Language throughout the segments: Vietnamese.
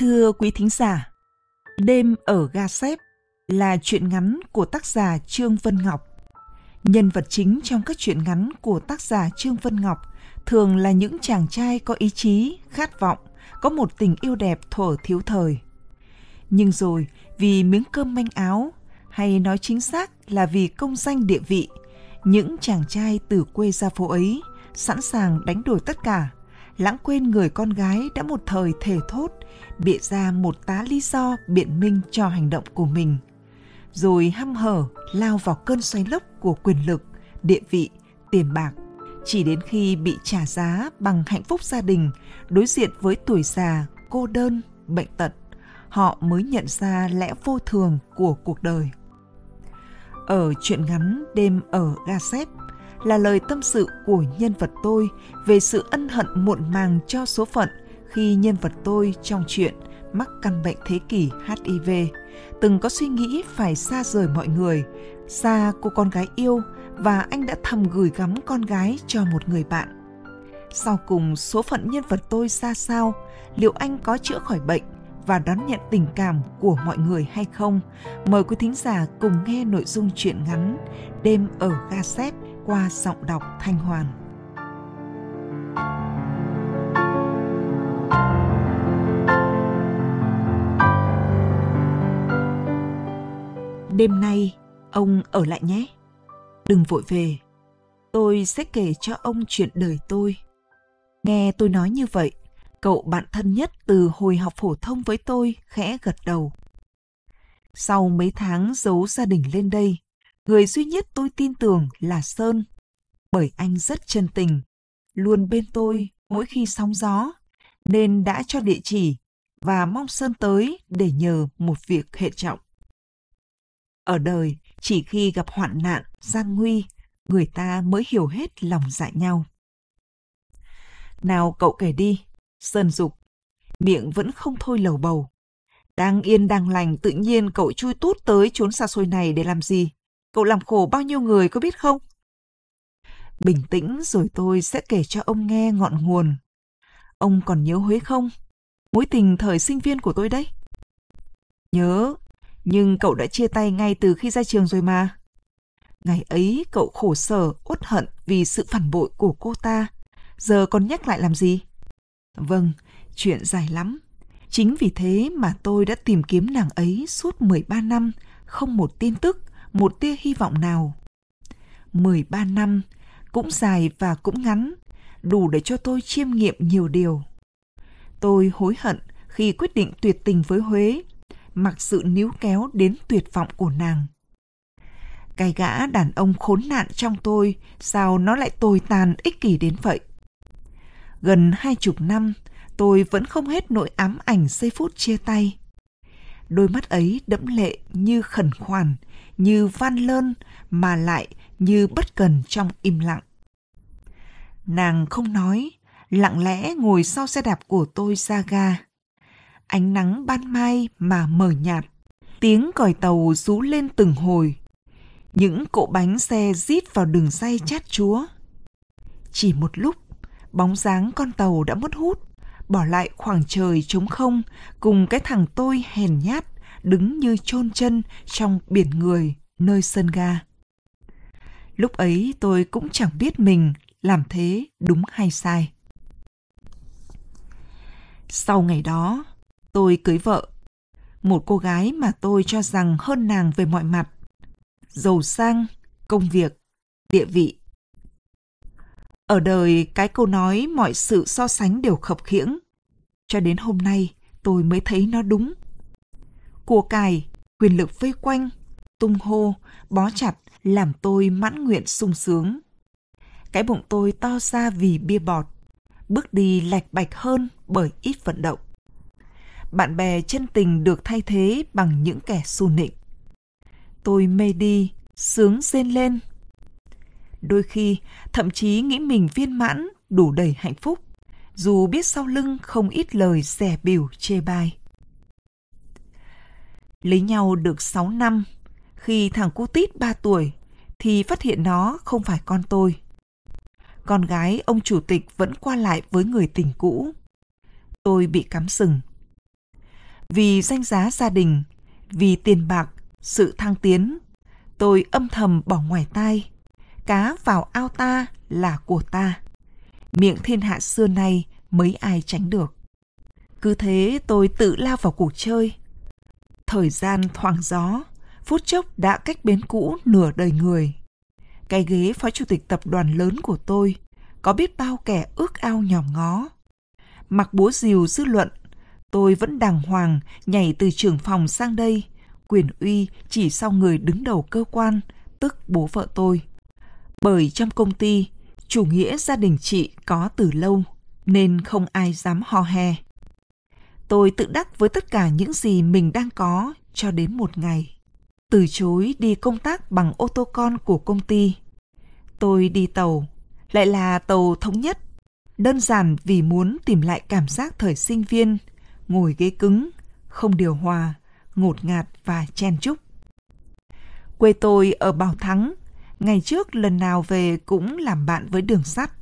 Thưa quý thính giả, Đêm ở Ga Xếp là truyện ngắn của tác giả Trương Vân Ngọc. Nhân vật chính trong các truyện ngắn của tác giả Trương Vân Ngọc thường là những chàng trai có ý chí, khát vọng, có một tình yêu đẹp thuở thiếu thời. Nhưng rồi, vì miếng cơm manh áo, hay nói chính xác là vì công danh địa vị, những chàng trai từ quê ra phố ấy sẵn sàng đánh đổi tất cả lãng quên người con gái đã một thời thề thốt, bịa ra một tá lý do biện minh cho hành động của mình. Rồi hăm hở lao vào cơn xoáy lốc của quyền lực, địa vị, tiền bạc. Chỉ đến khi bị trả giá bằng hạnh phúc gia đình, đối diện với tuổi già, cô đơn, bệnh tật, họ mới nhận ra lẽ vô thường của cuộc đời. Ở chuyện ngắn Đêm ở Gazette, là lời tâm sự của nhân vật tôi về sự ân hận muộn màng cho số phận khi nhân vật tôi trong chuyện mắc căn bệnh thế kỷ HIV, từng có suy nghĩ phải xa rời mọi người, xa cô con gái yêu và anh đã thầm gửi gắm con gái cho một người bạn. Sau cùng số phận nhân vật tôi ra sao, liệu anh có chữa khỏi bệnh và đón nhận tình cảm của mọi người hay không? Mời quý thính giả cùng nghe nội dung truyện ngắn Đêm ở Ga Xét qua giọng đọc Thanh Hoàn. Đêm nay ông ở lại nhé. Đừng vội về. Tôi sẽ kể cho ông chuyện đời tôi. Nghe tôi nói như vậy, cậu bạn thân nhất từ hồi học phổ thông với tôi khẽ gật đầu. Sau mấy tháng giấu gia đình lên đây, Người duy nhất tôi tin tưởng là Sơn, bởi anh rất chân tình, luôn bên tôi mỗi khi sóng gió, nên đã cho địa chỉ và mong Sơn tới để nhờ một việc hệ trọng. Ở đời, chỉ khi gặp hoạn nạn, gian nguy, người ta mới hiểu hết lòng dạ nhau. Nào cậu kể đi, Sơn dục, miệng vẫn không thôi lầu bầu. Đang yên đang lành tự nhiên cậu chui tút tới trốn xa xôi này để làm gì? cậu làm khổ bao nhiêu người có biết không? Bình tĩnh rồi tôi sẽ kể cho ông nghe ngọn nguồn. Ông còn nhớ Huế không? Mối tình thời sinh viên của tôi đấy. Nhớ, nhưng cậu đã chia tay ngay từ khi ra trường rồi mà. Ngày ấy cậu khổ sở, uất hận vì sự phản bội của cô ta. Giờ còn nhắc lại làm gì? Vâng, chuyện dài lắm. Chính vì thế mà tôi đã tìm kiếm nàng ấy suốt 13 năm, không một tin tức một tia hy vọng nào. 13 năm, cũng dài và cũng ngắn, đủ để cho tôi chiêm nghiệm nhiều điều. Tôi hối hận khi quyết định tuyệt tình với Huế, mặc sự níu kéo đến tuyệt vọng của nàng. Cái gã đàn ông khốn nạn trong tôi, sao nó lại tồi tàn ích kỷ đến vậy? Gần hai chục năm, tôi vẫn không hết nỗi ám ảnh giây phút chia tay. Đôi mắt ấy đẫm lệ như khẩn khoản như van lơn mà lại như bất cần trong im lặng. Nàng không nói, lặng lẽ ngồi sau xe đạp của tôi ra ga. Ánh nắng ban mai mà mờ nhạt, tiếng còi tàu rú lên từng hồi. Những cỗ bánh xe rít vào đường say chát chúa. Chỉ một lúc, bóng dáng con tàu đã mất hút, bỏ lại khoảng trời trống không cùng cái thằng tôi hèn nhát đứng như chôn chân trong biển người nơi sân ga. Lúc ấy tôi cũng chẳng biết mình làm thế đúng hay sai. Sau ngày đó, tôi cưới vợ, một cô gái mà tôi cho rằng hơn nàng về mọi mặt, giàu sang, công việc, địa vị. Ở đời cái câu nói mọi sự so sánh đều khập khiễng, cho đến hôm nay tôi mới thấy nó đúng của cải, quyền lực vây quanh, tung hô, bó chặt làm tôi mãn nguyện sung sướng. Cái bụng tôi to ra vì bia bọt, bước đi lạch bạch hơn bởi ít vận động. Bạn bè chân tình được thay thế bằng những kẻ xu nịnh. Tôi mê đi, sướng rên lên. Đôi khi, thậm chí nghĩ mình viên mãn, đủ đầy hạnh phúc, dù biết sau lưng không ít lời rẻ biểu chê bai. Lấy nhau được 6 năm, khi thằng cu tít 3 tuổi thì phát hiện nó không phải con tôi. Con gái ông chủ tịch vẫn qua lại với người tình cũ. Tôi bị cắm sừng. Vì danh giá gia đình, vì tiền bạc, sự thăng tiến, tôi âm thầm bỏ ngoài tai. Cá vào ao ta là của ta. Miệng thiên hạ xưa nay mấy ai tránh được. Cứ thế tôi tự lao vào cuộc chơi, thời gian thoáng gió, phút chốc đã cách bến cũ nửa đời người. Cái ghế phó chủ tịch tập đoàn lớn của tôi có biết bao kẻ ước ao nhỏ ngó. Mặc búa rìu dư luận, tôi vẫn đàng hoàng nhảy từ trưởng phòng sang đây, quyền uy chỉ sau người đứng đầu cơ quan, tức bố vợ tôi. Bởi trong công ty, chủ nghĩa gia đình chị có từ lâu, nên không ai dám ho he tôi tự đắc với tất cả những gì mình đang có cho đến một ngày từ chối đi công tác bằng ô tô con của công ty tôi đi tàu lại là tàu thống nhất đơn giản vì muốn tìm lại cảm giác thời sinh viên ngồi ghế cứng không điều hòa ngột ngạt và chen chúc quê tôi ở bảo thắng ngày trước lần nào về cũng làm bạn với đường sắt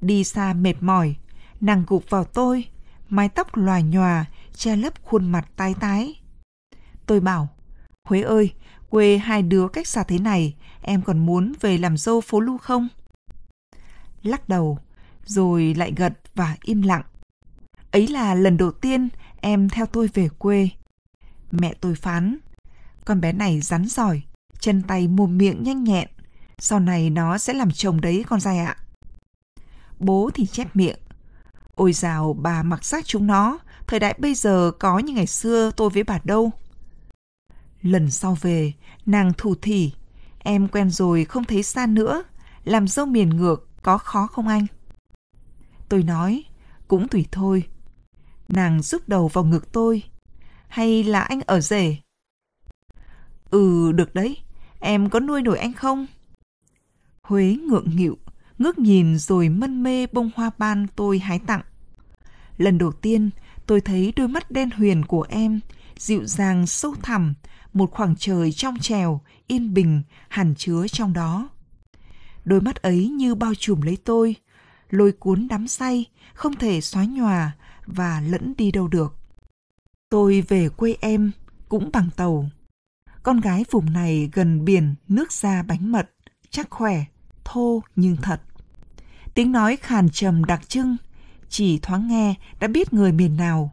đi xa mệt mỏi nàng gục vào tôi mái tóc lòa nhòa, che lấp khuôn mặt tái tái. Tôi bảo, Huế ơi, quê hai đứa cách xa thế này, em còn muốn về làm dâu phố lu không? Lắc đầu, rồi lại gật và im lặng. Ấy là lần đầu tiên em theo tôi về quê. Mẹ tôi phán, con bé này rắn giỏi, chân tay mồm miệng nhanh nhẹn, sau này nó sẽ làm chồng đấy con trai ạ. Bố thì chép miệng, Ôi rào bà mặc xác chúng nó, thời đại bây giờ có như ngày xưa tôi với bà đâu. Lần sau về, nàng thủ thỉ, em quen rồi không thấy xa nữa, làm dâu miền ngược có khó không anh? Tôi nói, cũng tùy thôi. Nàng rúc đầu vào ngực tôi. Hay là anh ở rể? Ừ, được đấy. Em có nuôi nổi anh không? Huế ngượng nghịu, ngước nhìn rồi mân mê bông hoa ban tôi hái tặng. Lần đầu tiên, tôi thấy đôi mắt đen huyền của em, dịu dàng sâu thẳm, một khoảng trời trong trèo, yên bình, hàn chứa trong đó. Đôi mắt ấy như bao trùm lấy tôi, lôi cuốn đắm say, không thể xóa nhòa và lẫn đi đâu được. Tôi về quê em cũng bằng tàu. Con gái vùng này gần biển, nước da bánh mật, chắc khỏe, thô nhưng thật tiếng nói khàn trầm đặc trưng, chỉ thoáng nghe đã biết người miền nào.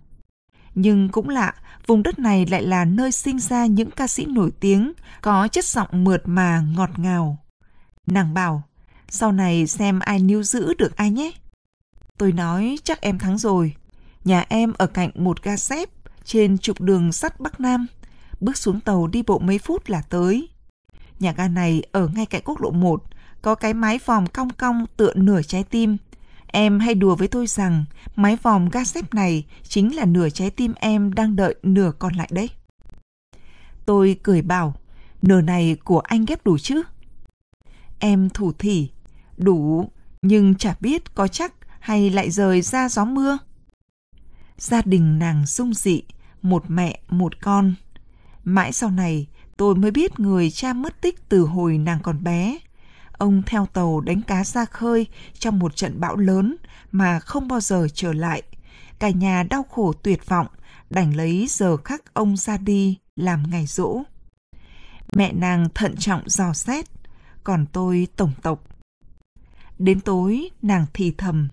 Nhưng cũng lạ, vùng đất này lại là nơi sinh ra những ca sĩ nổi tiếng có chất giọng mượt mà ngọt ngào. Nàng bảo, sau này xem ai níu giữ được ai nhé. Tôi nói chắc em thắng rồi. Nhà em ở cạnh một ga xếp trên trục đường sắt Bắc Nam. Bước xuống tàu đi bộ mấy phút là tới. Nhà ga này ở ngay cạnh quốc lộ 1, có cái mái vòm cong cong tựa nửa trái tim. Em hay đùa với tôi rằng mái vòm ga xếp này chính là nửa trái tim em đang đợi nửa còn lại đấy. Tôi cười bảo, nửa này của anh ghép đủ chứ? Em thủ thỉ, đủ, nhưng chả biết có chắc hay lại rời ra gió mưa. Gia đình nàng sung dị, một mẹ, một con. Mãi sau này, tôi mới biết người cha mất tích từ hồi nàng còn bé Ông theo tàu đánh cá ra khơi trong một trận bão lớn mà không bao giờ trở lại. Cả nhà đau khổ tuyệt vọng, đành lấy giờ khắc ông ra đi làm ngày rỗ. Mẹ nàng thận trọng dò xét, còn tôi tổng tộc. Đến tối, nàng thì thầm.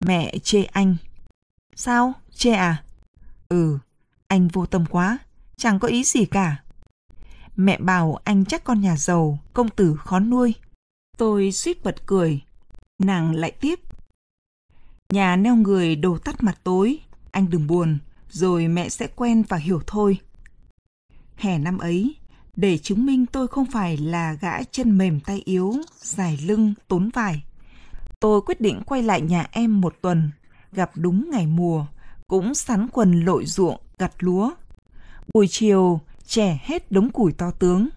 Mẹ chê anh. Sao? Chê à? Ừ, anh vô tâm quá, chẳng có ý gì cả. Mẹ bảo anh chắc con nhà giàu, công tử khó nuôi. Tôi suýt bật cười. Nàng lại tiếp. Nhà neo người đồ tắt mặt tối, anh đừng buồn, rồi mẹ sẽ quen và hiểu thôi. Hè năm ấy, để chứng minh tôi không phải là gã chân mềm tay yếu, dài lưng, tốn vải. Tôi quyết định quay lại nhà em một tuần, gặp đúng ngày mùa, cũng sắn quần lội ruộng, gặt lúa. Buổi chiều, trẻ hết đống củi to tướng.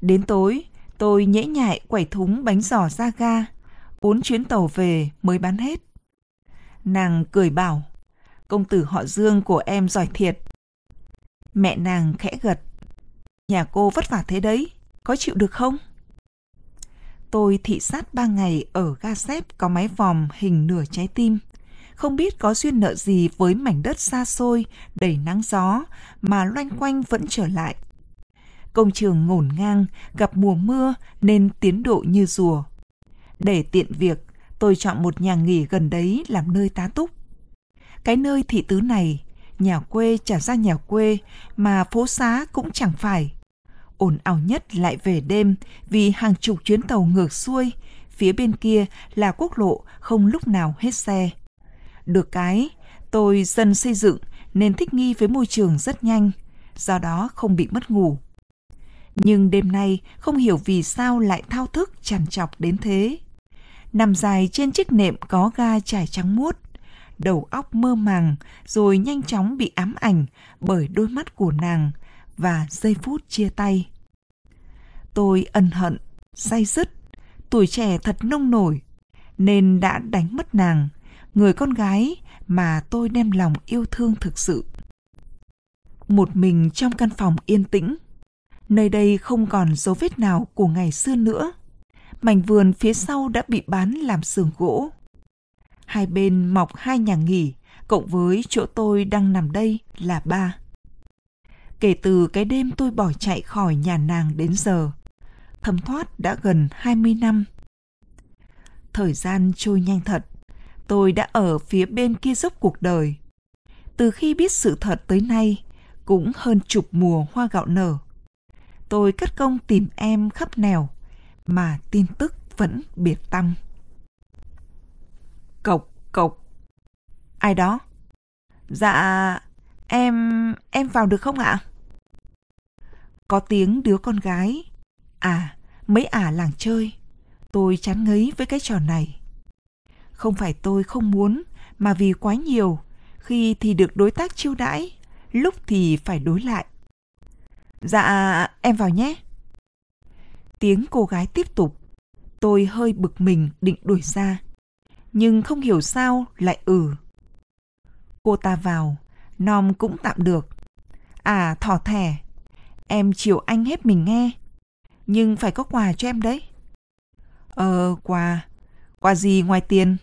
Đến tối, Tôi nhễ nhại quẩy thúng bánh giò ra ga. Bốn chuyến tàu về mới bán hết. Nàng cười bảo, công tử họ Dương của em giỏi thiệt. Mẹ nàng khẽ gật. Nhà cô vất vả thế đấy, có chịu được không? Tôi thị sát ba ngày ở ga xếp có máy vòm hình nửa trái tim. Không biết có duyên nợ gì với mảnh đất xa xôi, đầy nắng gió, mà loanh quanh vẫn trở lại công trường ngổn ngang, gặp mùa mưa nên tiến độ như rùa. Để tiện việc, tôi chọn một nhà nghỉ gần đấy làm nơi tá túc. Cái nơi thị tứ này, nhà quê trả ra nhà quê mà phố xá cũng chẳng phải. ổn ảo nhất lại về đêm vì hàng chục chuyến tàu ngược xuôi, phía bên kia là quốc lộ không lúc nào hết xe. Được cái, tôi dân xây dựng nên thích nghi với môi trường rất nhanh, do đó không bị mất ngủ nhưng đêm nay không hiểu vì sao lại thao thức chằn chọc đến thế. Nằm dài trên chiếc nệm có ga trải trắng muốt, đầu óc mơ màng rồi nhanh chóng bị ám ảnh bởi đôi mắt của nàng và giây phút chia tay. Tôi ân hận, say dứt, tuổi trẻ thật nông nổi, nên đã đánh mất nàng, người con gái mà tôi đem lòng yêu thương thực sự. Một mình trong căn phòng yên tĩnh, Nơi đây không còn dấu vết nào của ngày xưa nữa. Mảnh vườn phía sau đã bị bán làm xưởng gỗ. Hai bên mọc hai nhà nghỉ, cộng với chỗ tôi đang nằm đây là ba. Kể từ cái đêm tôi bỏ chạy khỏi nhà nàng đến giờ, thấm thoát đã gần 20 năm. Thời gian trôi nhanh thật, tôi đã ở phía bên kia dốc cuộc đời. Từ khi biết sự thật tới nay, cũng hơn chục mùa hoa gạo nở tôi cất công tìm em khắp nẻo, mà tin tức vẫn biệt tâm. Cộc, cộc. Ai đó? Dạ, em... em vào được không ạ? Có tiếng đứa con gái. À, mấy ả à làng chơi. Tôi chán ngấy với cái trò này. Không phải tôi không muốn, mà vì quá nhiều. Khi thì được đối tác chiêu đãi, lúc thì phải đối lại. Dạ, em vào nhé. Tiếng cô gái tiếp tục. Tôi hơi bực mình định đuổi ra. Nhưng không hiểu sao lại ừ. Cô ta vào, nom cũng tạm được. À, thỏ thẻ. Em chiều anh hết mình nghe. Nhưng phải có quà cho em đấy. Ờ, quà. Quà gì ngoài tiền?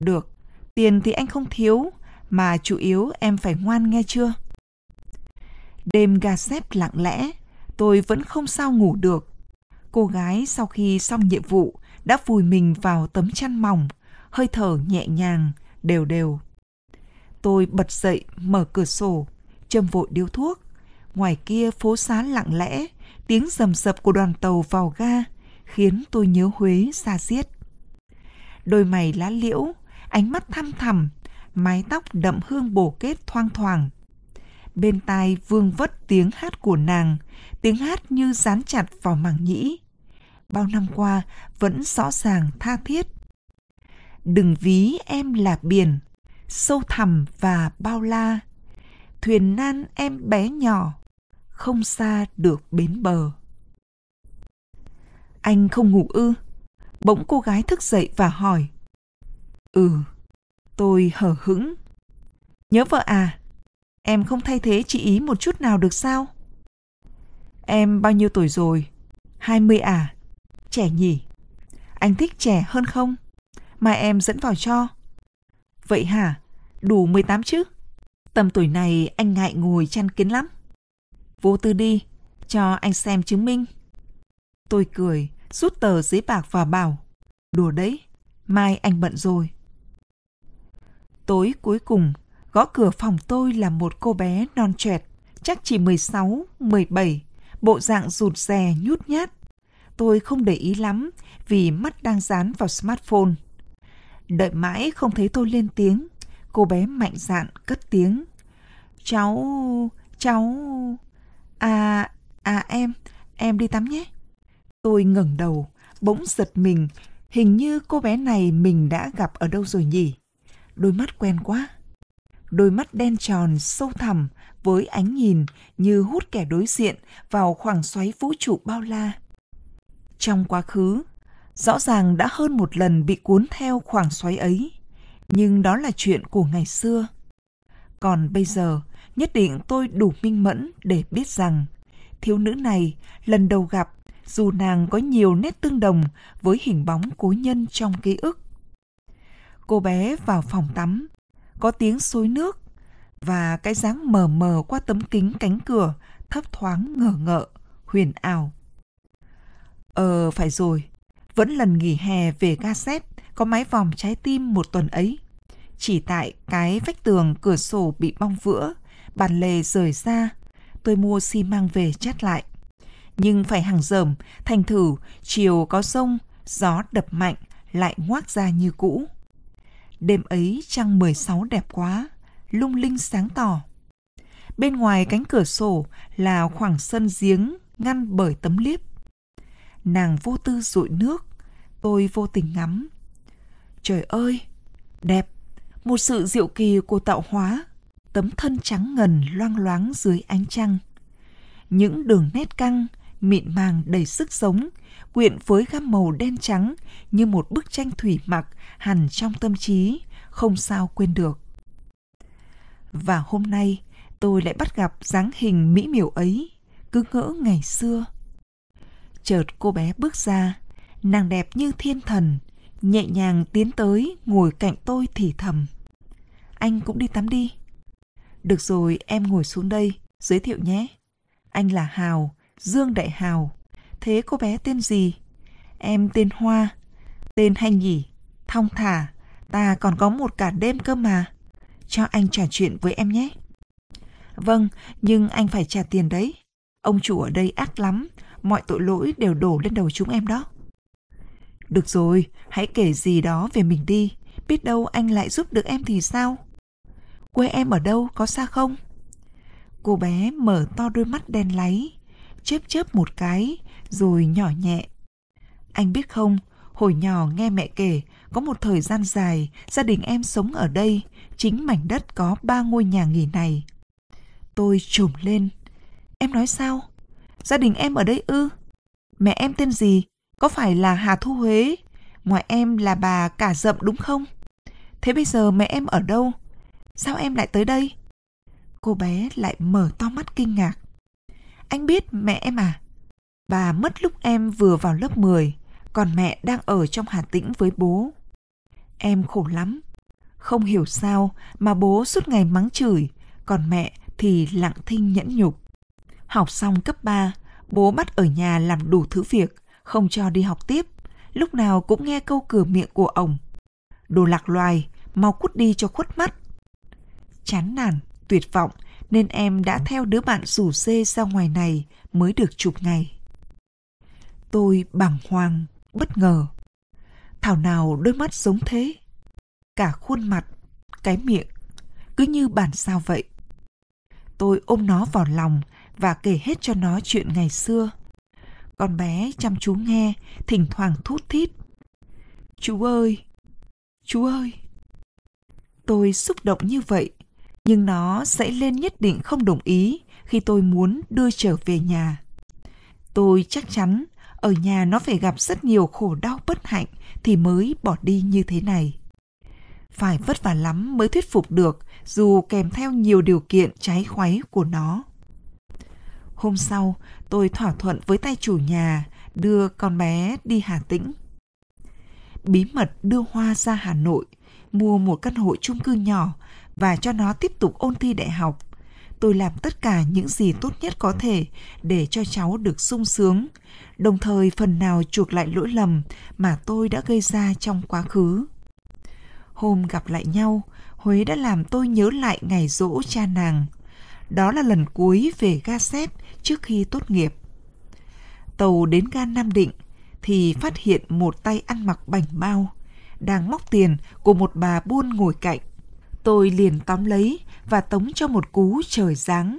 Được, tiền thì anh không thiếu, mà chủ yếu em phải ngoan nghe chưa? Đêm ga xếp lặng lẽ, tôi vẫn không sao ngủ được. Cô gái sau khi xong nhiệm vụ đã vùi mình vào tấm chăn mỏng, hơi thở nhẹ nhàng, đều đều. Tôi bật dậy, mở cửa sổ, châm vội điếu thuốc. Ngoài kia phố xá lặng lẽ, tiếng rầm rập của đoàn tàu vào ga khiến tôi nhớ Huế xa xiết. Đôi mày lá liễu, ánh mắt thăm thẳm, mái tóc đậm hương bổ kết thoang thoảng, bên tai vương vất tiếng hát của nàng, tiếng hát như dán chặt vào màng nhĩ. Bao năm qua vẫn rõ ràng tha thiết. Đừng ví em là biển, sâu thẳm và bao la. Thuyền nan em bé nhỏ, không xa được bến bờ. Anh không ngủ ư? Bỗng cô gái thức dậy và hỏi. Ừ, tôi hờ hững. Nhớ vợ à, Em không thay thế chị ý một chút nào được sao? Em bao nhiêu tuổi rồi? 20 à? Trẻ nhỉ? Anh thích trẻ hơn không? mai em dẫn vào cho. Vậy hả? Đủ 18 chứ? Tầm tuổi này anh ngại ngồi chăn kiến lắm. Vô tư đi, cho anh xem chứng minh. Tôi cười, rút tờ giấy bạc và bảo. Đùa đấy, mai anh bận rồi. Tối cuối cùng Gõ cửa phòng tôi là một cô bé non trẻ, chắc chỉ 16, 17, bộ dạng rụt rè nhút nhát. Tôi không để ý lắm vì mắt đang dán vào smartphone. Đợi mãi không thấy tôi lên tiếng, cô bé mạnh dạn cất tiếng. Cháu, cháu... À, à em, em đi tắm nhé. Tôi ngẩng đầu, bỗng giật mình, hình như cô bé này mình đã gặp ở đâu rồi nhỉ? Đôi mắt quen quá đôi mắt đen tròn sâu thẳm với ánh nhìn như hút kẻ đối diện vào khoảng xoáy vũ trụ bao la. Trong quá khứ, rõ ràng đã hơn một lần bị cuốn theo khoảng xoáy ấy, nhưng đó là chuyện của ngày xưa. Còn bây giờ, nhất định tôi đủ minh mẫn để biết rằng thiếu nữ này lần đầu gặp dù nàng có nhiều nét tương đồng với hình bóng cố nhân trong ký ức. Cô bé vào phòng tắm, có tiếng xối nước và cái dáng mờ mờ qua tấm kính cánh cửa thấp thoáng ngờ ngợ, huyền ảo. Ờ, phải rồi, vẫn lần nghỉ hè về ga xét có máy vòng trái tim một tuần ấy. Chỉ tại cái vách tường cửa sổ bị bong vữa, bàn lề rời ra, tôi mua xi măng về chát lại. Nhưng phải hàng dởm, thành thử chiều có sông, gió đập mạnh lại ngoác ra như cũ. Đêm ấy trăng 16 đẹp quá, lung linh sáng tỏ. Bên ngoài cánh cửa sổ là khoảng sân giếng ngăn bởi tấm liếp. Nàng vô tư rụi nước, tôi vô tình ngắm. Trời ơi, đẹp, một sự diệu kỳ của tạo hóa, tấm thân trắng ngần loang loáng dưới ánh trăng. Những đường nét căng, mịn màng đầy sức sống, quyện với gam màu đen trắng như một bức tranh thủy mặc hằn trong tâm trí, không sao quên được. Và hôm nay, tôi lại bắt gặp dáng hình mỹ miều ấy, cứ ngỡ ngày xưa. Chợt cô bé bước ra, nàng đẹp như thiên thần, nhẹ nhàng tiến tới ngồi cạnh tôi thì thầm. Anh cũng đi tắm đi. Được rồi, em ngồi xuống đây, giới thiệu nhé. Anh là Hào, Dương Đại Hào. Thế cô bé tên gì? Em tên Hoa. Tên hay nhỉ? Thong thả. Ta còn có một cả đêm cơ mà. Cho anh trò chuyện với em nhé. Vâng, nhưng anh phải trả tiền đấy. Ông chủ ở đây ác lắm. Mọi tội lỗi đều đổ lên đầu chúng em đó. Được rồi, hãy kể gì đó về mình đi. Biết đâu anh lại giúp được em thì sao? Quê em ở đâu, có xa không? Cô bé mở to đôi mắt đen láy, chớp chớp một cái, rồi nhỏ nhẹ. Anh biết không, hồi nhỏ nghe mẹ kể, có một thời gian dài, gia đình em sống ở đây, chính mảnh đất có ba ngôi nhà nghỉ này. Tôi trùm lên. Em nói sao? Gia đình em ở đây ư? Mẹ em tên gì? Có phải là Hà Thu Huế? Ngoài em là bà cả dậm đúng không? Thế bây giờ mẹ em ở đâu? Sao em lại tới đây? Cô bé lại mở to mắt kinh ngạc. Anh biết mẹ em à? Bà mất lúc em vừa vào lớp 10, còn mẹ đang ở trong Hà Tĩnh với bố. Em khổ lắm. Không hiểu sao mà bố suốt ngày mắng chửi, còn mẹ thì lặng thinh nhẫn nhục. Học xong cấp 3, bố bắt ở nhà làm đủ thứ việc, không cho đi học tiếp. Lúc nào cũng nghe câu cửa miệng của ông. Đồ lạc loài, mau cút đi cho khuất mắt. Chán nản, tuyệt vọng, nên em đã theo đứa bạn rủ dê ra ngoài này mới được chục ngày. Tôi bàng hoàng, bất ngờ. Thảo nào đôi mắt giống thế. Cả khuôn mặt, cái miệng, cứ như bản sao vậy. Tôi ôm nó vào lòng và kể hết cho nó chuyện ngày xưa. Con bé chăm chú nghe, thỉnh thoảng thút thít. Chú ơi, chú ơi. Tôi xúc động như vậy nhưng nó sẽ lên nhất định không đồng ý khi tôi muốn đưa trở về nhà. Tôi chắc chắn ở nhà nó phải gặp rất nhiều khổ đau bất hạnh thì mới bỏ đi như thế này. Phải vất vả lắm mới thuyết phục được dù kèm theo nhiều điều kiện trái khoáy của nó. Hôm sau, tôi thỏa thuận với tay chủ nhà đưa con bé đi Hà Tĩnh. Bí mật đưa Hoa ra Hà Nội, mua một căn hộ chung cư nhỏ và cho nó tiếp tục ôn thi đại học. Tôi làm tất cả những gì tốt nhất có thể để cho cháu được sung sướng, đồng thời phần nào chuộc lại lỗi lầm mà tôi đã gây ra trong quá khứ. Hôm gặp lại nhau, Huế đã làm tôi nhớ lại ngày dỗ cha nàng. Đó là lần cuối về ga xếp trước khi tốt nghiệp. Tàu đến ga Nam Định thì phát hiện một tay ăn mặc bảnh bao, đang móc tiền của một bà buôn ngồi cạnh Tôi liền tóm lấy và tống cho một cú trời giáng.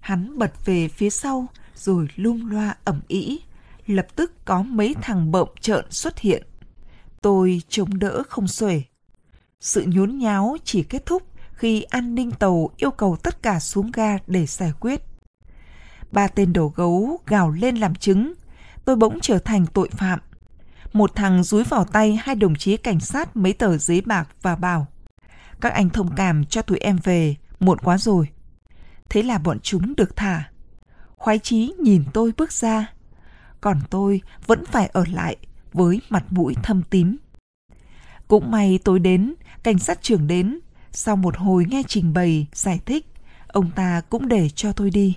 Hắn bật về phía sau rồi lung loa ẩm ý. Lập tức có mấy thằng bộng trợn xuất hiện. Tôi chống đỡ không xuể. Sự nhốn nháo chỉ kết thúc khi an ninh tàu yêu cầu tất cả xuống ga để giải quyết. Ba tên đầu gấu gào lên làm chứng. Tôi bỗng trở thành tội phạm. Một thằng dúi vào tay hai đồng chí cảnh sát mấy tờ giấy bạc và bảo các anh thông cảm cho tụi em về, muộn quá rồi. Thế là bọn chúng được thả. Khoái chí nhìn tôi bước ra. Còn tôi vẫn phải ở lại với mặt mũi thâm tím. Cũng may tôi đến, cảnh sát trưởng đến. Sau một hồi nghe trình bày, giải thích, ông ta cũng để cho tôi đi.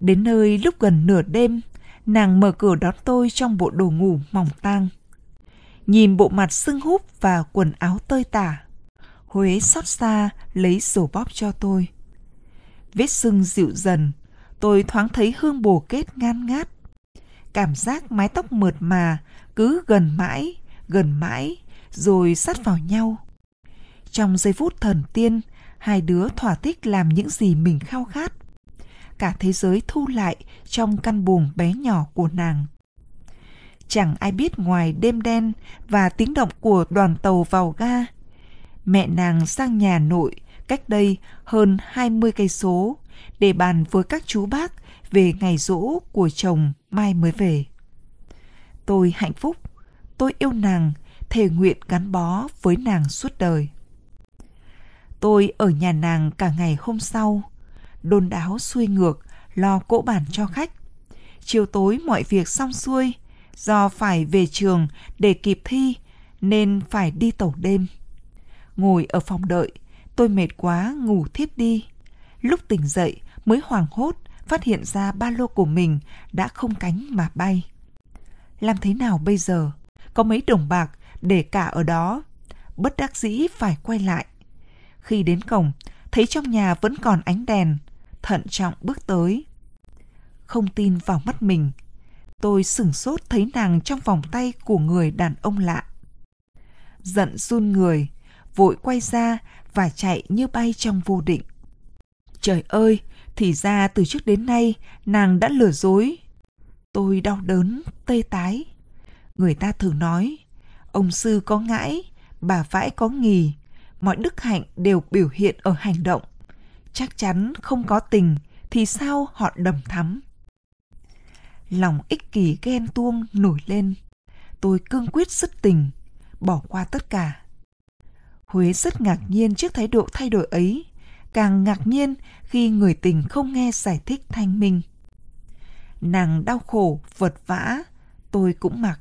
Đến nơi lúc gần nửa đêm, nàng mở cửa đón tôi trong bộ đồ ngủ mỏng tang nhìn bộ mặt sưng húp và quần áo tơi tả. Huế xót xa lấy sổ bóp cho tôi. Vết sưng dịu dần, tôi thoáng thấy hương bồ kết ngan ngát. Cảm giác mái tóc mượt mà cứ gần mãi, gần mãi, rồi sát vào nhau. Trong giây phút thần tiên, hai đứa thỏa thích làm những gì mình khao khát. Cả thế giới thu lại trong căn buồng bé nhỏ của nàng. Chẳng ai biết ngoài đêm đen và tiếng động của đoàn tàu vào ga. Mẹ nàng sang nhà nội cách đây hơn 20 cây số để bàn với các chú bác về ngày rỗ của chồng mai mới về. Tôi hạnh phúc, tôi yêu nàng, thề nguyện gắn bó với nàng suốt đời. Tôi ở nhà nàng cả ngày hôm sau, đôn đáo xuôi ngược, lo cỗ bàn cho khách. Chiều tối mọi việc xong xuôi, do phải về trường để kịp thi nên phải đi tàu đêm. Ngồi ở phòng đợi, tôi mệt quá ngủ thiếp đi. Lúc tỉnh dậy mới hoảng hốt phát hiện ra ba lô của mình đã không cánh mà bay. Làm thế nào bây giờ? Có mấy đồng bạc để cả ở đó. Bất đắc dĩ phải quay lại. Khi đến cổng, thấy trong nhà vẫn còn ánh đèn, thận trọng bước tới. Không tin vào mắt mình, Tôi sửng sốt thấy nàng trong vòng tay của người đàn ông lạ. Giận run người, vội quay ra và chạy như bay trong vô định. Trời ơi, thì ra từ trước đến nay nàng đã lừa dối. Tôi đau đớn, tê tái. Người ta thường nói, ông sư có ngãi, bà vãi có nghỉ, mọi đức hạnh đều biểu hiện ở hành động. Chắc chắn không có tình thì sao họ đầm thắm lòng ích kỷ ghen tuông nổi lên. Tôi cương quyết dứt tình, bỏ qua tất cả. Huế rất ngạc nhiên trước thái độ thay đổi ấy, càng ngạc nhiên khi người tình không nghe giải thích thanh minh. Nàng đau khổ, vật vã, tôi cũng mặc.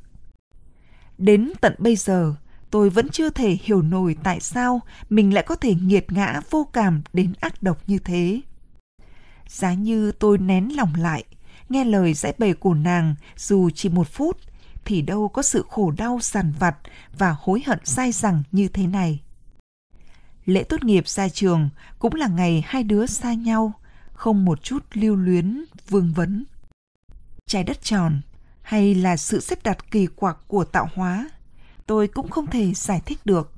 Đến tận bây giờ, tôi vẫn chưa thể hiểu nổi tại sao mình lại có thể nghiệt ngã vô cảm đến ác độc như thế. Giá như tôi nén lòng lại – nghe lời dãy bày của nàng dù chỉ một phút thì đâu có sự khổ đau sàn vặt và hối hận sai rằng như thế này. Lễ tốt nghiệp ra trường cũng là ngày hai đứa xa nhau, không một chút lưu luyến, vương vấn. Trái đất tròn hay là sự xếp đặt kỳ quặc của tạo hóa, tôi cũng không thể giải thích được.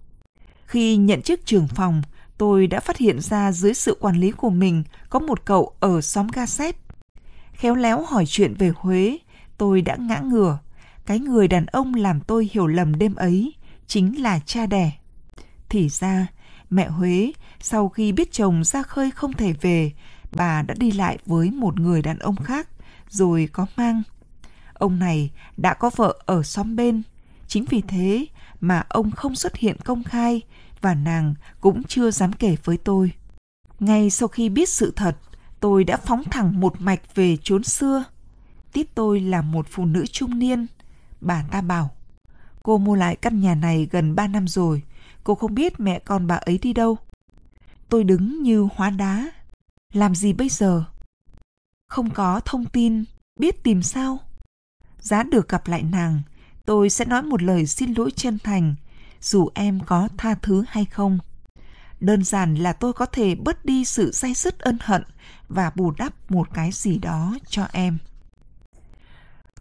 Khi nhận chức trưởng phòng, tôi đã phát hiện ra dưới sự quản lý của mình có một cậu ở xóm Ga xếp khéo léo hỏi chuyện về Huế, tôi đã ngã ngửa. Cái người đàn ông làm tôi hiểu lầm đêm ấy chính là cha đẻ. Thì ra, mẹ Huế sau khi biết chồng ra khơi không thể về, bà đã đi lại với một người đàn ông khác rồi có mang. Ông này đã có vợ ở xóm bên, chính vì thế mà ông không xuất hiện công khai và nàng cũng chưa dám kể với tôi. Ngay sau khi biết sự thật, tôi đã phóng thẳng một mạch về chốn xưa. Tiếp tôi là một phụ nữ trung niên. Bà ta bảo, cô mua lại căn nhà này gần 3 năm rồi, cô không biết mẹ con bà ấy đi đâu. Tôi đứng như hóa đá. Làm gì bây giờ? Không có thông tin, biết tìm sao? Giá được gặp lại nàng, tôi sẽ nói một lời xin lỗi chân thành, dù em có tha thứ hay không đơn giản là tôi có thể bớt đi sự say dứt ân hận và bù đắp một cái gì đó cho em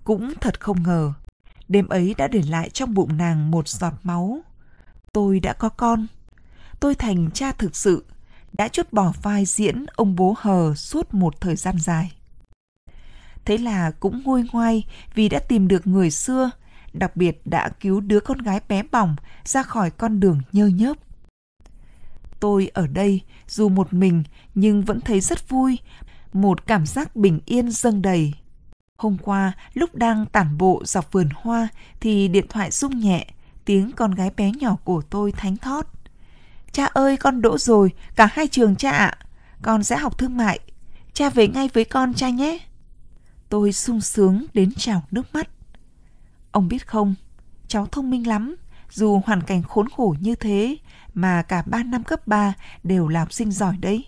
cũng thật không ngờ đêm ấy đã để lại trong bụng nàng một giọt máu tôi đã có con tôi thành cha thực sự đã chút bỏ vai diễn ông bố hờ suốt một thời gian dài thế là cũng nguôi ngoai vì đã tìm được người xưa đặc biệt đã cứu đứa con gái bé bỏng ra khỏi con đường nhơ nhớp Tôi ở đây, dù một mình, nhưng vẫn thấy rất vui, một cảm giác bình yên dâng đầy. Hôm qua, lúc đang tản bộ dọc vườn hoa thì điện thoại rung nhẹ, tiếng con gái bé nhỏ của tôi thánh thót. Cha ơi, con đỗ rồi, cả hai trường cha ạ. Con sẽ học thương mại. Cha về ngay với con cha nhé. Tôi sung sướng đến trào nước mắt. Ông biết không, cháu thông minh lắm, dù hoàn cảnh khốn khổ như thế, mà cả ba năm cấp 3 đều là học sinh giỏi đấy.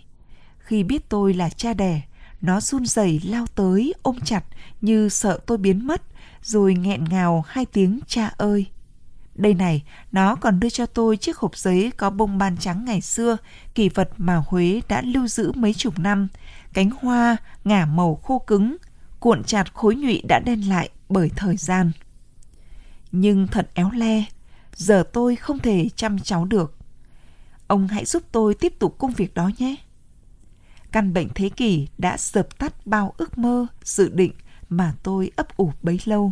Khi biết tôi là cha đẻ, nó run rẩy lao tới ôm chặt như sợ tôi biến mất, rồi nghẹn ngào hai tiếng cha ơi. Đây này, nó còn đưa cho tôi chiếc hộp giấy có bông ban trắng ngày xưa, kỳ vật mà Huế đã lưu giữ mấy chục năm, cánh hoa ngả màu khô cứng, cuộn chặt khối nhụy đã đen lại bởi thời gian. Nhưng thật éo le, giờ tôi không thể chăm cháu được. Ông hãy giúp tôi tiếp tục công việc đó nhé. Căn bệnh thế kỷ đã dập tắt bao ước mơ, dự định mà tôi ấp ủ bấy lâu.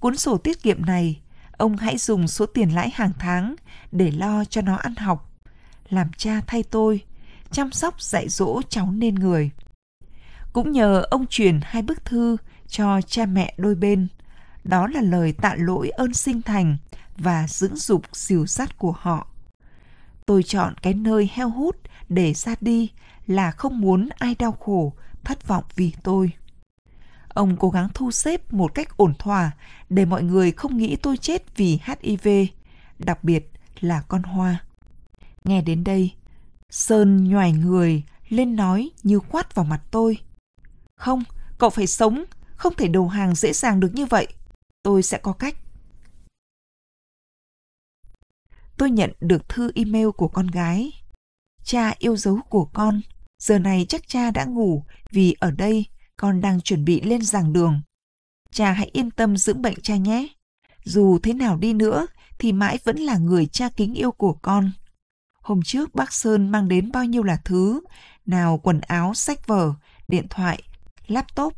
Cuốn sổ tiết kiệm này, ông hãy dùng số tiền lãi hàng tháng để lo cho nó ăn học, làm cha thay tôi, chăm sóc dạy dỗ cháu nên người. Cũng nhờ ông truyền hai bức thư cho cha mẹ đôi bên, đó là lời tạ lỗi ơn sinh thành và dưỡng dục dìu dắt của họ. Tôi chọn cái nơi heo hút để ra đi là không muốn ai đau khổ, thất vọng vì tôi. Ông cố gắng thu xếp một cách ổn thỏa để mọi người không nghĩ tôi chết vì HIV, đặc biệt là con hoa. Nghe đến đây, Sơn nhòi người lên nói như quát vào mặt tôi. Không, cậu phải sống, không thể đầu hàng dễ dàng được như vậy. Tôi sẽ có cách. tôi nhận được thư email của con gái. Cha yêu dấu của con, giờ này chắc cha đã ngủ vì ở đây con đang chuẩn bị lên giảng đường. Cha hãy yên tâm dưỡng bệnh cha nhé. Dù thế nào đi nữa thì mãi vẫn là người cha kính yêu của con. Hôm trước bác Sơn mang đến bao nhiêu là thứ, nào quần áo, sách vở, điện thoại, laptop.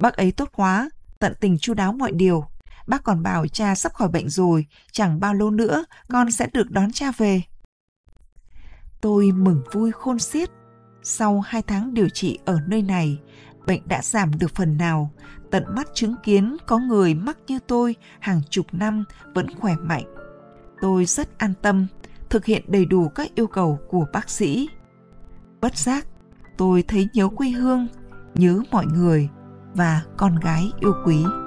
Bác ấy tốt quá, tận tình chu đáo mọi điều. Bác còn bảo cha sắp khỏi bệnh rồi, chẳng bao lâu nữa con sẽ được đón cha về. Tôi mừng vui khôn xiết. Sau 2 tháng điều trị ở nơi này, bệnh đã giảm được phần nào. Tận mắt chứng kiến có người mắc như tôi hàng chục năm vẫn khỏe mạnh. Tôi rất an tâm, thực hiện đầy đủ các yêu cầu của bác sĩ. Bất giác, tôi thấy nhớ quê hương, nhớ mọi người và con gái yêu quý.